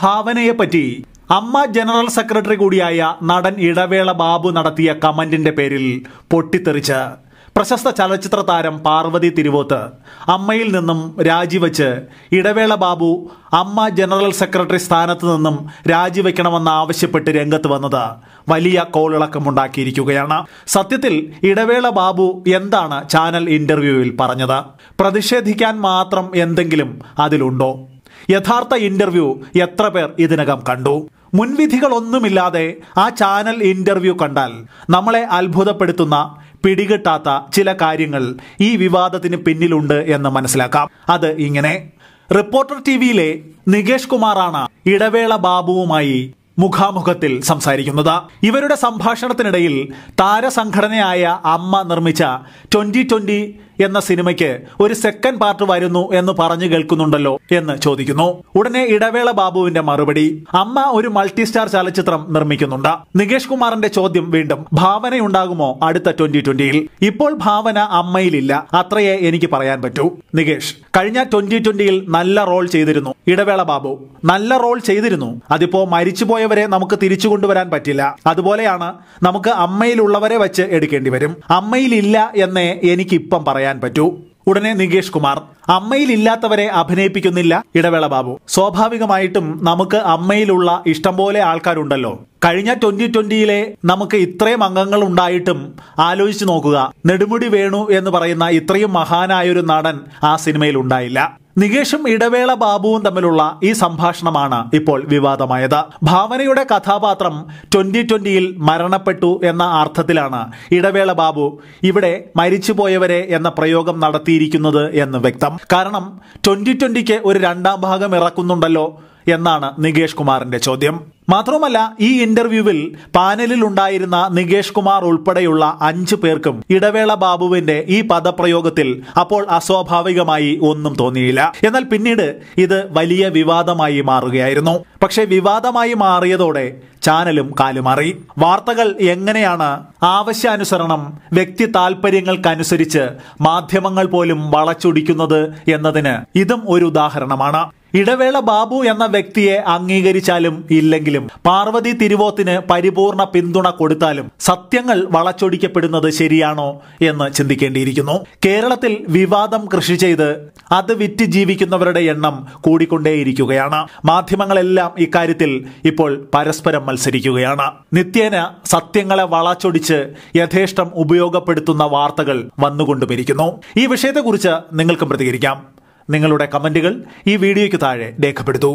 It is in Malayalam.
ഭാവനയെപ്പറ്റി അമ്മ ജനറൽ സെക്രട്ടറി കൂടിയായ നടൻ ഇടവേള ബാബു നടത്തിയ കമന്റിന്റെ പേരിൽ പൊട്ടിത്തെറിച്ച് പ്രശസ്ത ചലച്ചിത്ര താരം പാർവതി തിരുവോത്ത് അമ്മയിൽ നിന്നും രാജിവെച്ച് ഇടവേള ബാബു അമ്മ ജനറൽ സെക്രട്ടറി സ്ഥാനത്ത് നിന്നും രാജിവെക്കണമെന്ന് ആവശ്യപ്പെട്ട് രംഗത്ത് വന്നത് വലിയ കോളിളക്കമുണ്ടാക്കിയിരിക്കുകയാണ് സത്യത്തിൽ ഇടവേള ബാബു എന്താണ് ചാനൽ ഇന്റർവ്യൂവിൽ പറഞ്ഞത് പ്രതിഷേധിക്കാൻ മാത്രം എന്തെങ്കിലും അതിലുണ്ടോ യഥാർത്ഥ ഇന്റർവ്യൂ എത്ര പേർ ഇതിനകം കണ്ടു മുൻവിധികളൊന്നുമില്ലാതെ ആ ചാനൽ ഇന്റർവ്യൂ കണ്ടാൽ നമ്മളെ അത്ഭുതപ്പെടുത്തുന്ന പിടികിട്ടാത്ത ചില കാര്യങ്ങൾ ഈ വിവാദത്തിന് പിന്നിലുണ്ട് എന്ന് മനസ്സിലാക്കാം അത് ഇങ്ങനെ റിപ്പോർട്ടർ ടി വിയിലെ നികേഷ് കുമാറാണ് ഇടവേള ബാബുവുമായി മുഖാമുഖത്തിൽ സംസാരിക്കുന്നത് ഇവരുടെ സംഭാഷണത്തിനിടയിൽ താരസംഘടനയായ അമ്മ നിർമ്മിച്ച ട്വന്റി ട്വന്റി എന്ന സിനിമയ്ക്ക് ഒരു സെക്കൻഡ് പാർട്ട് വരുന്നു എന്ന് പറഞ്ഞു കേൾക്കുന്നുണ്ടല്ലോ എന്ന് ചോദിക്കുന്നു ഉടനെ ഇടവേള ബാബുവിന്റെ മറുപടി അമ്മ ഒരു മൾട്ടി സ്റ്റാർ ചലച്ചിത്രം നിർമ്മിക്കുന്നുണ്ട് നികേഷ് കുമാറിന്റെ ചോദ്യം വീണ്ടും ഭാവനയുണ്ടാകുമോ അടുത്ത ട്വന്റി ട്വന്റിയിൽ ഇപ്പോൾ ഭാവന അമ്മയിലില്ല അത്രയേ എനിക്ക് പറയാൻ പറ്റൂ നികേഷ് കഴിഞ്ഞ ട്വന്റി ട്വന്റിയിൽ നല്ല റോൾ ചെയ്തിരുന്നു ഇടവേള ബാബു നല്ല റോൾ ചെയ്തിരുന്നു അതിപ്പോ മരിച്ചുപോയവർ എടുക്കുന്നവരെ നമുക്ക് തിരിച്ചു കൊണ്ടുവരാൻ പറ്റില്ല അതുപോലെയാണ് നമുക്ക് അമ്മയിലുള്ളവരെ വെച്ച് എടുക്കേണ്ടി വരും അമ്മയിലില്ല എന്നേ എനിക്കിപ്പം പറയാൻ പറ്റൂ ഉടനെ നികേഷ് കുമാർ അമ്മയിലില്ലാത്തവരെ അഭിനയിപ്പിക്കുന്നില്ല ഇടവേള ബാബു സ്വാഭാവികമായിട്ടും നമുക്ക് അമ്മയിലുള്ള ഇഷ്ടംപോലെ ആൾക്കാരുണ്ടല്ലോ കഴിഞ്ഞ ട്വന്റി ട്വന്റിയിലെ നമുക്ക് ഇത്രയും അംഗങ്ങൾ ഉണ്ടായിട്ടും ആലോചിച്ചു നോക്കുക നെടുമുടി വേണു എന്ന് പറയുന്ന ഇത്രയും മഹാനായൊരു നടൻ ആ സിനിമയിൽ ഉണ്ടായില്ല നികേഷും ഇടവേള ബാബുവും തമ്മിലുള്ള ഈ സംഭാഷണമാണ് ഇപ്പോൾ വിവാദമായത് ഭാവനയുടെ കഥാപാത്രം ട്വന്റി ട്വന്റിയിൽ മരണപ്പെട്ടു എന്ന അർത്ഥത്തിലാണ് ഇടവേള ബാബു ഇവിടെ മരിച്ചുപോയവരെ എന്ന പ്രയോഗം നടത്തിയിരിക്കുന്നത് എന്ന് വ്യക്തം കാരണം ട്വന്റി ട്വന്റിക്ക് ഒരു രണ്ടാം ഭാഗം ഇറക്കുന്നുണ്ടല്ലോ എന്നാണ് നികേഷ് കുമാറിന്റെ ചോദ്യം മാത്രവുമല്ല ഈ ഇന്റർവ്യൂവിൽ പാനലിൽ ഉണ്ടായിരുന്ന നികേഷ് കുമാർ ഉൾപ്പെടെയുള്ള അഞ്ച് പേർക്കും ഇടവേള ബാബുവിന്റെ ഈ പദപ്രയോഗത്തിൽ അപ്പോൾ അസ്വാഭാവികമായി ഒന്നും തോന്നിയില്ല എന്നാൽ പിന്നീട് ഇത് വലിയ വിവാദമായി മാറുകയായിരുന്നു പക്ഷേ വിവാദമായി മാറിയതോടെ ചാനലും കാലുമാറി വാർത്തകൾ എങ്ങനെയാണ് ആവശ്യാനുസരണം വ്യക്തി താൽപര്യങ്ങൾക്കനുസരിച്ച് മാധ്യമങ്ങൾ പോലും വളച്ചൊടിക്കുന്നത് എന്നതിന് ഇതും ഒരു ഉദാഹരണമാണ് ഇടവേള ബാബു എന്ന വ്യക്തിയെ അംഗീകരിച്ചാലും ഇല്ലെങ്കിലും പാർവതി തിരുവോത്തിന് പരിപൂർണ പിന്തുണ കൊടുത്താലും സത്യങ്ങൾ വളച്ചൊടിക്കപ്പെടുന്നത് ശരിയാണോ എന്ന് ചിന്തിക്കേണ്ടിയിരിക്കുന്നു കേരളത്തിൽ വിവാദം കൃഷി ചെയ്ത് അത് വിറ്റ് ജീവിക്കുന്നവരുടെ എണ്ണം കൂടിക്കൊണ്ടേയിരിക്കുകയാണ് മാധ്യമങ്ങളെല്ലാം ഇക്കാര്യത്തിൽ ഇപ്പോൾ പരസ്പരം മത്സരിക്കുകയാണ് നിത്യേന സത്യങ്ങളെ വളച്ചൊടിച്ച് യഥേഷ്ടം ഉപയോഗപ്പെടുത്തുന്ന വാർത്തകൾ വന്നുകൊണ്ടുമിരിക്കുന്നു ഈ വിഷയത്തെക്കുറിച്ച് നിങ്ങൾക്കും പ്രതികരിക്കാം നിങ്ങളുടെ കമന്റുകൾ ഈ വീഡിയോയ്ക്ക് താഴെ രേഖപ്പെടുത്തൂ